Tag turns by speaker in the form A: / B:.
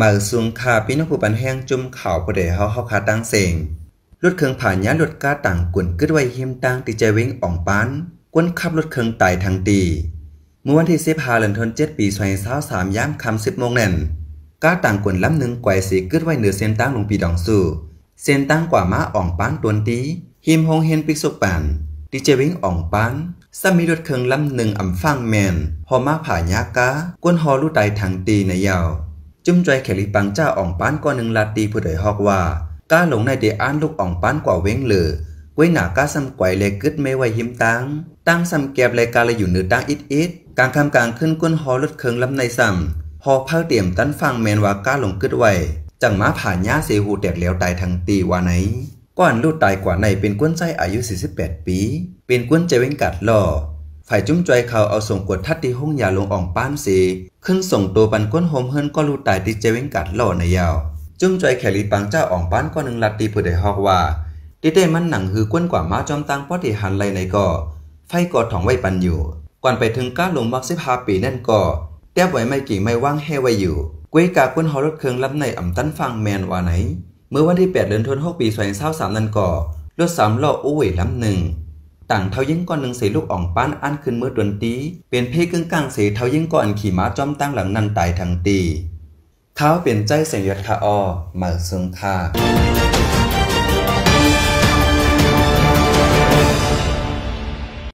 A: มาสูงคาปี่นผู้ปันแห้งจุ่มข่าวประเด๋ยวเขาคาตั้งเสงรถเครื่องผ่านยานรถกาต่างกุ่นกึดไว้หิมตั้งติใจเว้งอ่องปันกวนขับรถเครื่องไต่ทางตีเมื่อวันที่1าเดือนธันวาคมปียสาวยามค่ำิบโมงเน่นกาต่างกวนล้ำหนึ่งไกวสีกึดไว้เหนือเส้นตั้งลงปีดองสู่เส้นตั้งกว่าม้าอ่องปานตวนตีหิมหงเฮนปิกสุปันดิเจวิงอ่องปานสามีรถเครื่องล้ำหนึ่งอ่ำฟังแมนหอม้าผ่านยากากวนหอลู่ไต่ทางตีในยาวจุ้มใจแขลิปังเจ้าอ่องปานกว่าหนึ่งลาตีผู้ใดฮอกว่า ก้าหลงในเดอานลูกอ่องปานกว่าเว้งเลอกวยหนาก้าซ้ำกวเลยกึดไม่ไหวยิ้มตังตั้งซ้ำแกบเลยกาเลยอยู่เนื้อตั้งอิดอิดกลางคำกลางขึ้นก้นฮอลดเคืองลำในซ้ำฮอเ้าเตี่ยมตั้นฟังแมนว่าก้าหลงกึดไหวจังมาผ่านญ้าเสหูแตกแล้วตายทางตีว่าไหนก้อนลูกตายกว่าในเป็นก้นใจอายุ 48 ปี เป็นก้นใจเว้งกัดล่อไา่จุ้มจอยเขาเอาส่งกดทัดที่ห้องยาลงอ่องป้านสีขึ้นส่งตัวปันก้นโฮมเฮิรนก็รู้ตายต่เจวิงกัดหล่อในยาว จุ้มจอยแขลีปังเจ้าอ่องป้านก็หนึ่งลัดตีผู้ใดฮอกว่า ติเต้มันหนังหือก้นกว่าม้าจอมตังปอดี่หันไหลในก่อไฟกอดถ่องไว้ปันอยู่ก่อนไปถึงก้าลงมักสิบห้าปีนั่นก่อเตี้ยบไว้ไม่กี่ไม่ว่างแห่ไว้อยู่ก้ยกาก้นฮอรถเครื่องลับในอ่ำตันฟังแมนว่าไหนเมื่อวันที่8เดือนธันวาคมปี2สามนั่นก่อรถสามล้ออุ้ยลำหนึ่งต่างเทายิ่งก้อนหนึ่งเสลูกอ่องป้านอันขึ้นเมื่อดวนตี เป็นเพ่กึ่งกลางเสเทายิ่งก้อนขี่ม้าจอมตั้งหลังนันตายทางตีเท้าเปลี่ยนใจเสียงยศคาออมาซึงคา